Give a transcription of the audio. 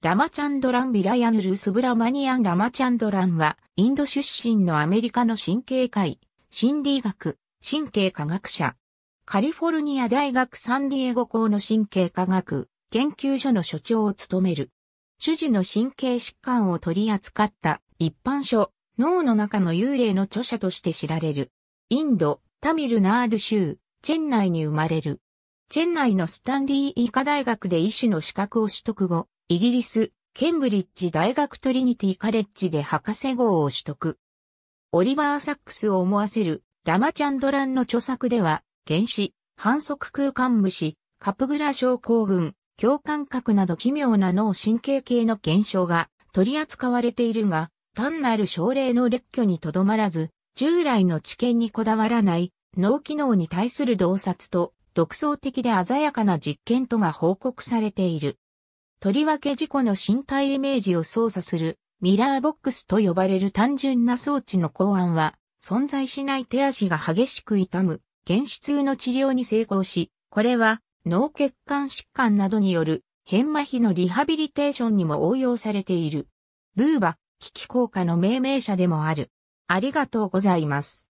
ラマチャンドラン・ビラヤヌル・スブラマニアン・ラマチャンドランは、インド出身のアメリカの神経科医、心理学、神経科学者。カリフォルニア大学サンディエゴ校の神経科学、研究所の所長を務める。主治の神経疾患を取り扱った一般書、脳の中の幽霊の著者として知られる。インド、タミルナード州、チェン内に生まれる。チェン内のスタンリー医科大学で医師の資格を取得後、イギリス、ケンブリッジ大学トリニティカレッジで博士号を取得。オリバー・サックスを思わせるラマチャンドランの著作では、原子、反則空間虫、カプグラ症候群、共感覚など奇妙な脳神経系の現象が取り扱われているが、単なる症例の列挙にとどまらず、従来の知見にこだわらない脳機能に対する洞察と独創的で鮮やかな実験とが報告されている。とりわけ事故の身体イメージを操作するミラーボックスと呼ばれる単純な装置の考案は、存在しない手足が激しく痛む、原始痛の治療に成功し、これは脳血管疾患などによる変麻痺のリハビリテーションにも応用されている。ブーバ、危機効果の命名者でもある。ありがとうございます。